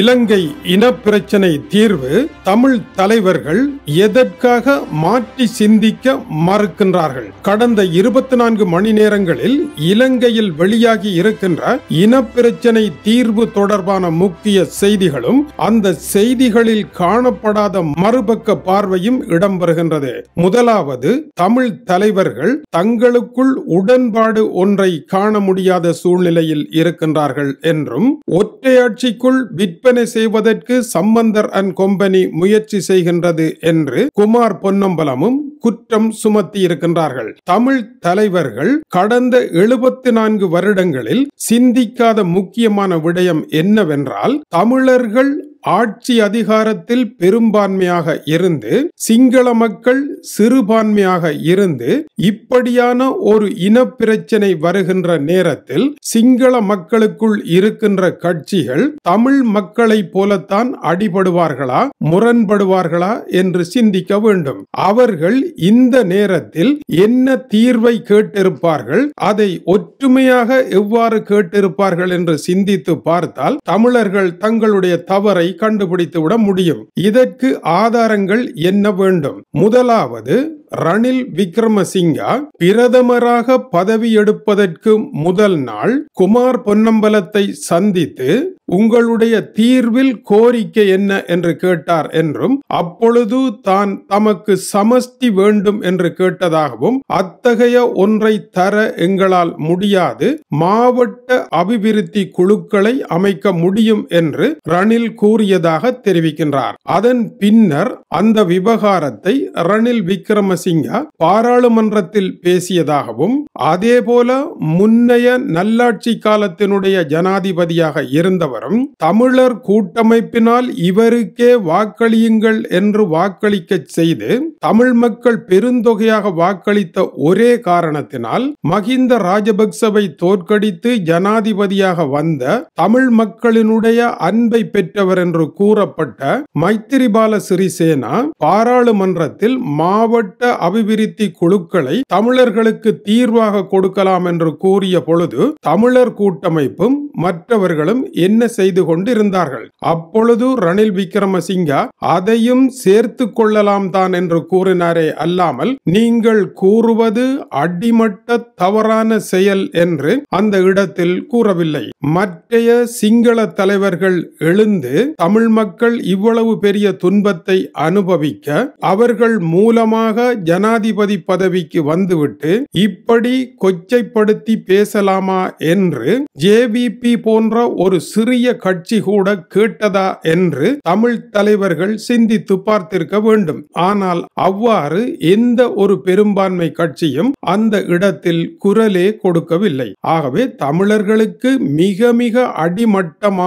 இலங்கை இனப்பிரச்சனை தீர்வு தமிழ் தலைவர்கள் எதற்காக மாற்றி சிந்திக்க மறுக்கின்றார்கள் கடந்த இருபத்தி நான்கு மணி நேரங்களில் இலங்கையில் வெளியாகி இருக்கின்ற இனப்பிரச்சனை தீர்வு தொடர்பான முக்கிய செய்திகளும் அந்த செய்திகளில் காணப்படாத மறுபக்க பார்வையும் இடம்பெறுகின்றது முதலாவது தமிழ் தலைவர்கள் தங்களுக்குள் உடன்பாடு ஒன்றை காண முடியாத சூழ்நிலையில் இருக்கின்றார்கள் என்றும் ஒற்றையாட்சிக்குள் விற்பனை செய்வதற்கு சம்பந்தர் அண்ட் கொம்பனி முயற்சி செய்கின்றது என்று குமார் பொன்னம்பலமும் குற்றம் சுமத்தி இருக்கின்றார்கள் தமிழ் தலைவர்கள் கடந்த எழுபத்தி நான்கு வருடங்களில் சிந்திக்காத முக்கியமான விடயம் என்னவென்றால் தமிழர்கள் ஆட்சி அதிகாரத்தில் பெரும்பான்மையாக இருந்து சிங்கள மக்கள் சிறுபான்மையாக இருந்து இப்படியான ஒரு இன பிரச்சனை வருகின்ற நேரத்தில் சிங்கள மக்களுக்குள் இருக்கின்ற கட்சிகள் தமிழ் மக்களை போலத்தான் அடிபடுவார்களா முரண்படுவார்களா என்று சிந்திக்க வேண்டும் அவர்கள் இந்த நேரத்தில் என்ன தீர்வை கேட்டிருப்பார்கள் அதை ஒற்றுமையாக எவ்வாறு கேட்டிருப்பார்கள் என்று சிந்தித்து பார்த்தால் தமிழர்கள் தங்களுடைய தவறை கண்டுபிடித்துவிட முடியும் இதற்கு ஆதாரங்கள் என்ன வேண்டும் முதலாவது ரணில் விக்ரமசிங்கா பிரதமராக பதவியெடுப்பதற்கு முதல் நாள் குமார் பொன்னம்பலத்தை சந்தித்து உங்களுடைய தீர்வில் கோரிக்கை என்ன என்று கேட்டார் என்றும் அப்பொழுது தான் தமக்கு சமஷ்டி வேண்டும் என்று கேட்டதாகவும் அத்தகைய ஒன்றை தர எங்களால் முடியாது மாவட்ட அபிவிருத்தி குழுக்களை அமைக்க முடியும் என்று ரணில் கூறியதாக தெரிவிக்கின்றார் அதன் பின்னர் அந்த விவகாரத்தை ரணில் விக்ரம ரணசிங்க பாராளுமன்றத்தில் பேசியதாகவும் அதேபோல முன்னைய நல்லாட்சி காலத்தினுடைய ஜனாதிபதியாக இருந்தவரும் தமிழர் கூட்டமைப்பினால் இவருக்கே வாக்களியுங்கள் என்று வாக்களிக்க செய்து தமிழ் மக்கள் பெருந்தொகையாக வாக்களித்த ஒரே காரணத்தினால் மகிந்த ராஜபக்சவை தோற்கடித்து ஜனாதிபதியாக வந்த தமிழ் மக்களினுடைய அன்பை பெற்றவர் என்று கூறப்பட்ட மைத்திரிபால சிறிசேனா பாராளுமன்றத்தில் மாவட்ட அபிவிருத்தி குழுக்களை தமிழர்களுக்கு தீர்வாக கொடுக்கலாம் என்று கூறிய பொழுது தமிழர் கூட்டமைப்பும் மற்றவர்களும் என்ன செய்து கொண்டிருந்தார்கள் அப்பொழுது ரணில் விக்ரமசிங்கா அதையும் சேர்த்து கொள்ளலாம் தான் என்று கூறினாரே அல்லாமல் நீங்கள் கூறுவது அடிமட்ட தவறான செயல் என்று அந்த இடத்தில் கூறவில்லை மற்றைய சிங்கள தலைவர்கள் எழுந்து தமிழ் மக்கள் இவ்வளவு பெரிய துன்பத்தை அனுபவிக்க அவர்கள் மூலமாக ஜனாதிபதி பதவிக்கு வந்துவிட்டு இப்படி கொச்சைப்படுத்தி பேசலாமா என்று ஜேவிபி போன்ற ஒரு சிறிய கட்சி கூட கேட்டதா என்று தமிழ் தலைவர்கள் சிந்தித்து பார்த்திருக்க வேண்டும் ஆனால் அவ்வாறு எந்த ஒரு பெரும்பான்மை கட்சியும் அந்த இடத்தில் குரலே கொடுக்கவில்லை ஆகவே தமிழர்களுக்கு மிக மிக அடிமட்டமான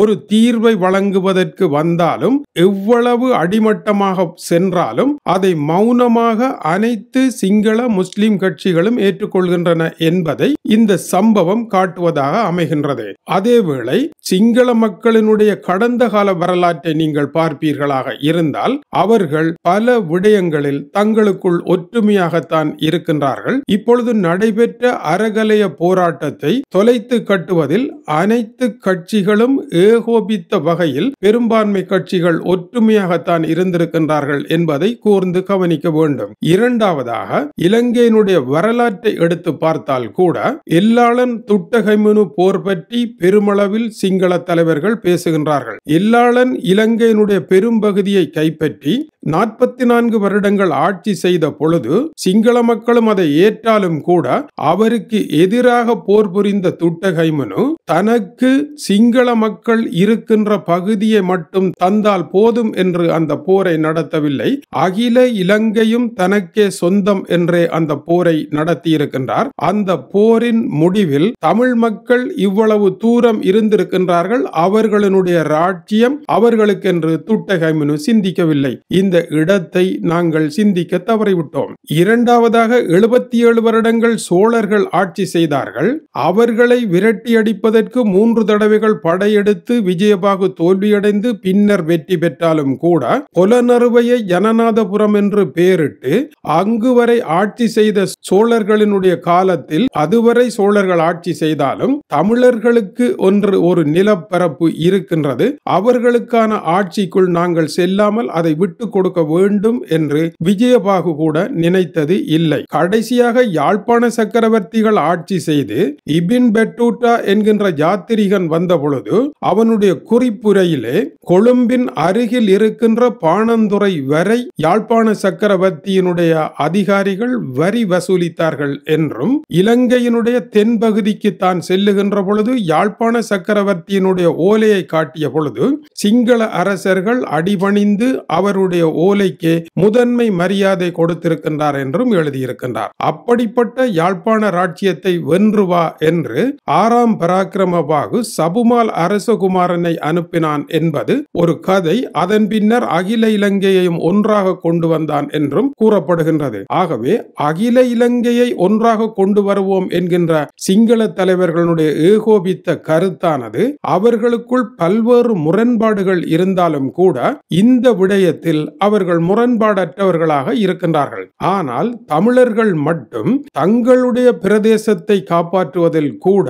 ஒரு தீர்வை வழங்குவதற்கு வந்தாலும் எவ்வளவு அடிமட்டமாக சென்றாலும் அதை மௌனமாக சமமாக அனைத்து சிங்கள முஸ்லிம் கட்சிகளும் ஏற்றுக்கொள்கின்றன என்பதை இந்த சம்பவம் காட்டுவதாக அமைகின்றது அதேவேளை சிங்கள மக்களினுடைய கடந்த கால வரலாற்றை நீங்கள் பார்ப்பீர்களாக இருந்தால் அவர்கள் பல விடயங்களில் தங்களுக்குள் ஒற்றுமையாகத்தான் இருக்கின்றார்கள் இப்பொழுது நடைபெற்ற அறகலைய போராட்டத்தை தொலைத்து கட்டுவதில் அனைத்து கட்சிகளும் ஏகோபித்த வகையில் பெரும்பான்மை கட்சிகள் ஒற்றுமையாகத்தான் இருந்திருக்கின்றார்கள் என்பதை கூர்ந்து கவனிக்க வேண்டும் வேண்டும் இரண்டாவதாக இலங்கையினுடைய வரலாற்றை எடுத்து பார்த்தால் கூட எல்லாளன் துட்டகைமுனு போர் பற்றி பெருமளவில் சிங்கள தலைவர்கள் பேசுகின்றார்கள் எல்லாளன் இலங்கையினுடைய பெரும்பகுதியை கைப்பற்றி நாற்பத்தி நான்கு வருடங்கள் ஆட்சி செய்த பொழுது சிங்கள மக்களும் அதை ஏற்றாலும் கூட அவருக்கு எதிராக போர் புரிந்த துட்டகைமனு தனக்கு சிங்கள மக்கள் இருக்கின்ற பகுதியை மட்டும் தந்தால் போதும் என்று அந்த போரை நடத்தவில்லை அகில இலங்கையும் தனக்கே சொந்தம் என்றே அந்த போரை நடத்தியிருக்கின்றார் அந்த போரின் முடிவில் தமிழ் மக்கள் இவ்வளவு தூரம் இருந்திருக்கின்றார்கள் அவர்களுடைய ராட்சியம் அவர்களுக்கென்று துட்டகமினு சிந்திக்கவில்லை இந்த இடத்தை நாங்கள் சிந்திக்க தவறிவிட்டோம் இரண்டாவதாக எழுபத்தி ஏழு வருடங்கள் சோழர்கள் ஆட்சி செய்தார்கள் அவர்களை விரட்டியடிப்பதை அதற்கு மூன்று தடவைகள் படையெடுத்து விஜயபாகு தோல்வியடைந்து பின்னர் வெற்றி பெற்றாலும் கூட புலனறுவையை ஜனநாதபுரம் என்று பெயரிட்டு அங்கு வரை ஆட்சி செய்த சோழர்களினுடைய காலத்தில் அதுவரை சோழர்கள் ஆட்சி செய்தாலும் தமிழர்களுக்கு ஒன்று ஒரு நிலப்பரப்பு இருக்கின்றது அவர்களுக்கான ஆட்சிக்குள் நாங்கள் செல்லாமல் அதை விட்டு கொடுக்க வேண்டும் என்று விஜயபாகு கூட நினைத்தது இல்லை கடைசியாக யாழ்ப்பாண சக்கரவர்த்திகள் ஆட்சி செய்து இபின் பெட்டூட்டா என்கின்ற யாத்திரிகன் வந்தபொழுது அவனுடைய குறிப்புரையிலே கொழும்பின் அருகில் இருக்கின்ற பாணந்துறை வரை யாழ்ப்பாண சக்கரவர்த்தியினுடைய அதிகாரிகள் வரி வசூலித்தார்கள் என்றும் இலங்கையினுடைய தென்பகுதிக்கு தான் செல்லுகின்ற பொழுது யாழ்ப்பாண சக்கரவர்த்தியினுடைய ஓலையை காட்டிய பொழுது சிங்கள அரசர்கள் அடிபணிந்து அவருடைய ஓலைக்கு முதன்மை மரியாதை கொடுத்திருக்கின்றார் என்றும் எழுதியிருக்கின்றார் அப்படிப்பட்ட யாழ்ப்பாண ராட்சியத்தை வென்று வா என்று ஆறாம் பராக் விக்ரமபாகு சபுமால் அரசகுமாரனை அனுப்பினான் என்பது ஒரு கதை அதன் பின்னர் அகில இலங்கையையும் ஒன்றாக கொண்டு வந்தான் என்றும் கூறப்படுகின்றது ஆகவே அகில இலங்கையை ஒன்றாக கொண்டு வருவோம் என்கின்ற சிங்கள தலைவர்களுடைய ஏகோபித்த கருத்தானது அவர்களுக்குள் பல்வேறு முரண்பாடுகள் இருந்தாலும் கூட இந்த விடயத்தில் அவர்கள் முரண்பாடற்றவர்களாக இருக்கின்றார்கள் ஆனால் தமிழர்கள் மட்டும் தங்களுடைய பிரதேசத்தை காப்பாற்றுவதில் கூட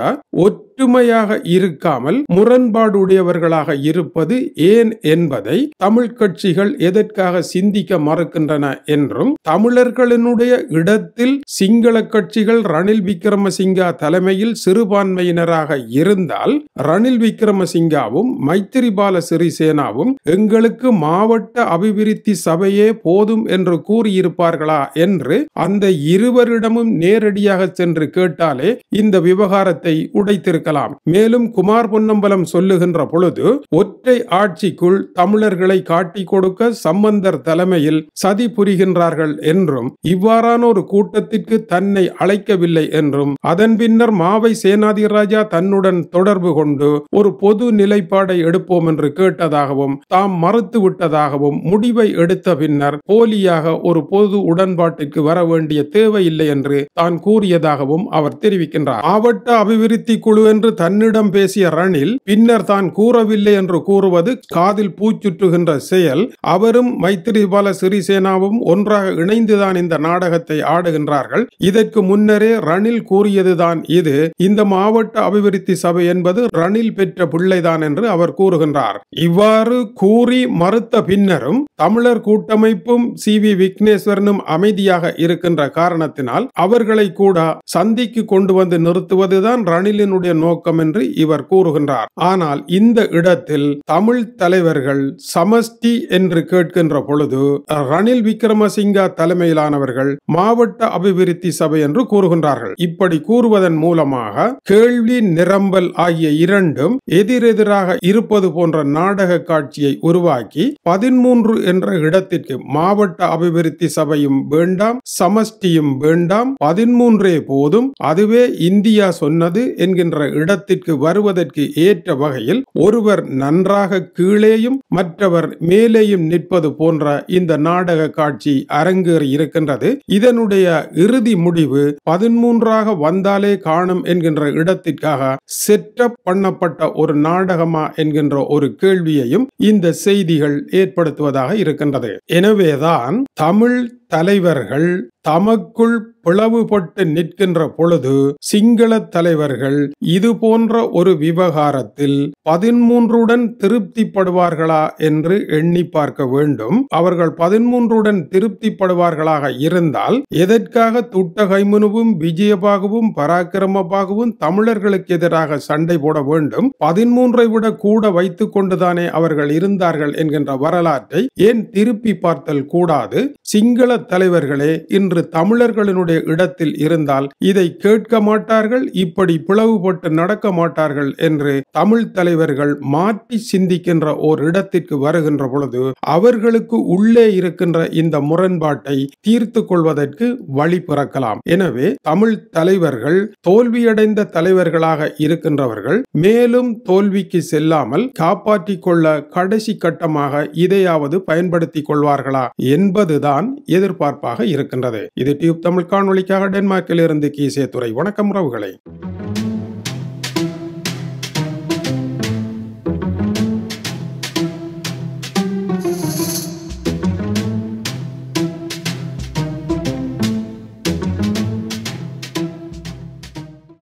ஒற்று ஒற்றுமையாக இருக்காமல் முரண்பாடுடையவர்களாக இருப்பது ஏன் என்பதை தமிழ் கட்சிகள் எதற்காக சிந்திக்க மறுக்கின்றன என்றும் தமிழர்களினுடைய இடத்தில் சிங்கள கட்சிகள் ரணில் விக்ரமசிங்கா தலைமையில் சிறுபான்மையினராக இருந்தால் ரணில் விக்ரமசிங்காவும் மைத்திரிபால சிறிசேனாவும் எங்களுக்கு மாவட்ட அபிவிருத்தி சபையே போதும் என்று கூறியிருப்பார்களா என்று அந்த இருவரிடமும் நேரடியாக சென்று கேட்டாலே இந்த விவகாரத்தை உடைத்திருக்க இருக்கலாம் மேலும் குமார் பொன்னம்பலம் சொல்லுகின்ற பொழுது ஒற்றை ஆட்சிக்குள் தமிழர்களை காட்டிக் கொடுக்க சம்பந்தர் தலைமையில் சதி புரிகின்றார்கள் என்றும் இவ்வாறான ஒரு கூட்டத்திற்கு தன்னை அழைக்கவில்லை என்றும் அதன் பின்னர் மாவை சேனாதிராஜா தன்னுடன் தொடர்பு கொண்டு ஒரு பொது நிலைப்பாடை எடுப்போம் என்று கேட்டதாகவும் தாம் மறுத்து விட்டதாகவும் முடிவை எடுத்த பின்னர் போலியாக ஒரு பொது உடன்பாட்டிற்கு வர வேண்டிய தேவையில்லை என்று தான் கூறியதாகவும் அவர் தெரிவிக்கின்றார் மாவட்ட அபிவிருத்தி குழு என்று தன்னிடம் பேசிய ரணில் பின்னர் தான் கூறவில்லை என்று கூறுவது காதில் பூச்சுற்றுகின்ற செயல் அவரும் மைத்திரிபால சிறிசேனாவும் ஒன்றாக இணைந்துதான் இந்த நாடகத்தை ஆடுகின்றார்கள் இதற்கு முன்னரே ரணில் கூறியதுதான் இது இந்த மாவட்ட அபிவிருத்தி சபை என்பது ரணில் பெற்ற பிள்ளைதான் என்று அவர் கூறுகின்றார் இவ்வாறு கூறி மறுத்த பின்னரும் தமிழர் கூட்டமைப்பும் சி வி விக்னேஸ்வரனும் அமைதியாக இருக்கின்ற காரணத்தினால் அவர்களை கூட சந்திக்கு கொண்டு வந்து நிறுத்துவதுதான் ரணிலினுடைய நோக்கம் என்று இவர் கூறுகின்றார் ஆனால் இந்த இடத்தில் தமிழ் தலைவர்கள் சமஷ்டி என்று கேட்கின்ற பொழுது ரணில் விக்ரமசிங்கா தலைமையிலானவர்கள் மாவட்ட அபிவிருத்தி சபை என்று கூறுகின்றார்கள் இப்படி கூறுவதன் மூலமாக கேள்வி நிரம்பல் ஆகிய இரண்டும் எதிரெதிராக இருப்பது போன்ற நாடக காட்சியை உருவாக்கி பதிமூன்று என்ற இடத்திற்கு மாவட்ட அபிவிருத்தி சபையும் வேண்டாம் சமஷ்டியும் வேண்டாம் பதிமூன்றே போதும் அதுவே இந்தியா சொன்னது என்கின்ற இடத்திற்கு வருவதற்கு ஏற்ற வகையில் ஒருவர் நன்றாக கீழேயும் மற்றவர் மேலேயும் நிற்பது போன்ற இந்த நாடக காட்சி அரங்கேறி இருக்கின்றது இதனுடைய இறுதி முடிவு பதிமூன்றாக வந்தாலே காணும் என்கின்ற இடத்திற்காக செட்டப் பண்ணப்பட்ட ஒரு நாடகமா என்கின்ற ஒரு கேள்வியையும் இந்த செய்திகள் ஏற்படுத்துவதாக இருக்கின்றது எனவேதான் தமிழ் தலைவர்கள் தமக்குள் பிளவுபட்டு நிற்கின்ற பொழுது சிங்கள தலைவர்கள் இது போன்ற ஒரு விவகாரத்தில் பதிமூன்றுடன் திருப்திப்படுவார்களா என்று எண்ணி பார்க்க வேண்டும் அவர்கள் பதிமூன்றுடன் திருப்திப்படுவார்களாக இருந்தால் எதற்காக துட்டகைமுனுவும் விஜயபாகவும் பராக்கிரமபாகவும் தமிழர்களுக்கு எதிராக சண்டை போட வேண்டும் பதிமூன்றை விட கூட வைத்துக் கொண்டுதானே அவர்கள் இருந்தார்கள் என்கின்ற வரலாற்றை ஏன் திருப்பி பார்த்தல் கூடாது சிங்கள தலைவர்களே இன்று தமிழர்களினுடைய இடத்தில் இருந்தால் இதை கேட்க மாட்டார்கள் இப்படி பிளவுபட்டு நடக்க மாட்டார்கள் என்று தமிழ் தலைவர்கள் மாற்றி சிந்திக்கின்ற ஓர் இடத்திற்கு வருகின்ற பொழுது அவர்களுக்கு உள்ளே இருக்கின்ற இந்த முரண்பாட்டை தீர்த்து கொள்வதற்கு வழி பிறக்கலாம் எனவே தமிழ் தலைவர்கள் தோல்வியடைந்த தலைவர்களாக இருக்கின்றவர்கள் மேலும் தோல்விக்கு செல்லாமல் காப்பாற்றிக் கொள்ள கடைசி கட்டமாக இதையாவது பயன்படுத்திக் கொள்வார்களா என்பதுதான் எதிர் எதிர்பார்ப்பாக இருக்கின்றது இது டியூப் தமிழ் காணொலிக்காக டென்மார்க்கில் இருந்து கீசே துறை வணக்கம் உறவுகளை